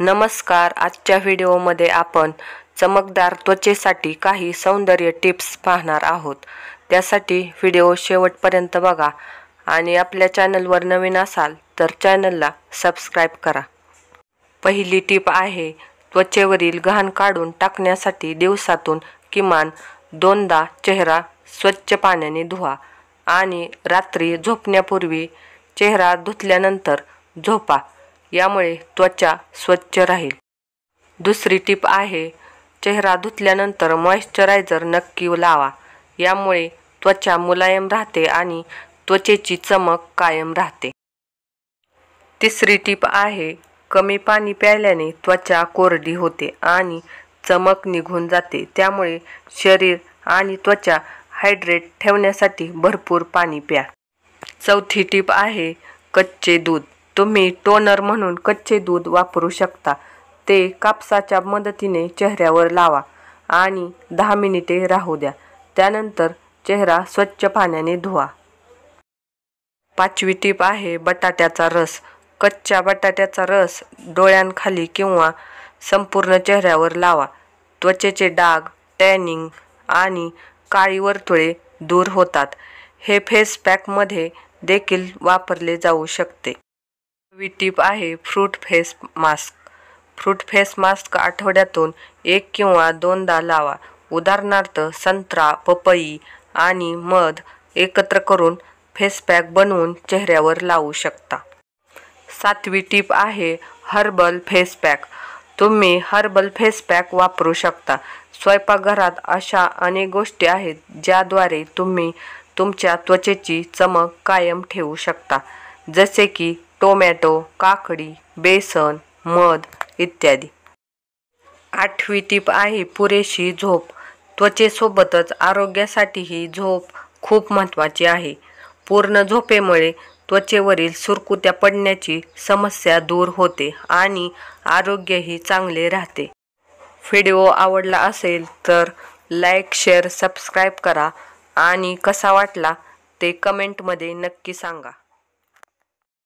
नमस्कार आजच्या व्हिडिओमध्ये आपण चमकदार त्वचेसाठी काही सौंदर्य टिप्स पाहणार आहोत त्यासाठी व्हिडिओ शेवटपर्यंत बघा आणि आपल्या चॅनलवर नवीन असाल तर चॅनलला सबस्क्राईब करा पहिली टीप आहे त्वचेवरील घाण काढून टाकण्यासाठी दिवसातून किमान दोनदा चेहरा स्वच्छ पाण्याने धुवा आणि रात्री झोपण्यापूर्वी चेहरा धुतल्यानंतर झोपा यामुळे त्वचा स्वच्छ राहील दुसरी टीप आहे चेहरा धुतल्यानंतर मॉइश्चरायझर नक्की लावा यामुळे त्वचा मुलायम राहते आणि त्वचेची चमक कायम राहते तिसरी टीप आहे कमी पाणी प्यायल्याने त्वचा कोरडी होते आणि चमक निघून जाते त्यामुळे शरीर आणि त्वचा हायड्रेट ठेवण्यासाठी भरपूर पाणी प्या चौथी टीप आहे कच्चे दूध तुम्ही टोनर म्हणून कच्चे दूध वापरू शकता ते कापसाच्या मदतीने चेहऱ्यावर लावा आणि दहा मिनिटे राहू द्या त्यानंतर चेहरा स्वच्छ पाण्याने धुवा पाचवी टीप आहे बटाट्याचा रस कच्च्या बटाट्याचा रस डोळ्यांखाली किंवा संपूर्ण चेहऱ्यावर लावा त्वचेचे डाग टॅनिंग आणि काळी वर्तुळे दूर होतात हे फेस पॅकमध्ये देखील वापरले जाऊ शकते नवी टीप आहे fruit face mask fruit face mask आठवड्यातून एक किंवा दोनदा लावा उदाहरणार्थ संत्रा पपई आणि मध एकत्र करून फेस पॅक बनवून चेहऱ्यावर लावू शकता सातवी टीप आहे हर्बल फेस पॅक तुम्ही हर्बल फेस पॅक वापरू शकता स्वयंपाकघरात अशा अनेक गोष्टी आहेत ज्याद्वारे तुम्ही तुमच्या त्वचेची चमक कायम ठेवू शकता जसे की टोमॅटो काकडी बेसन मध इत्यादी आठवी टीप आहे पुरेशी झोप त्वचेसोबतच आरोग्यासाठीही झोप खूप महत्त्वाची आहे पूर्ण झोपेमुळे त्वचेवरील सुरकुत्या पडण्याची समस्या दूर होते आणि आरोग्यही चांगले राहते व्हिडिओ आवडला असेल तर लाईक शेअर सबस्क्राईब करा आणि कसा वाटला ते कमेंटमध्ये नक्की सांगा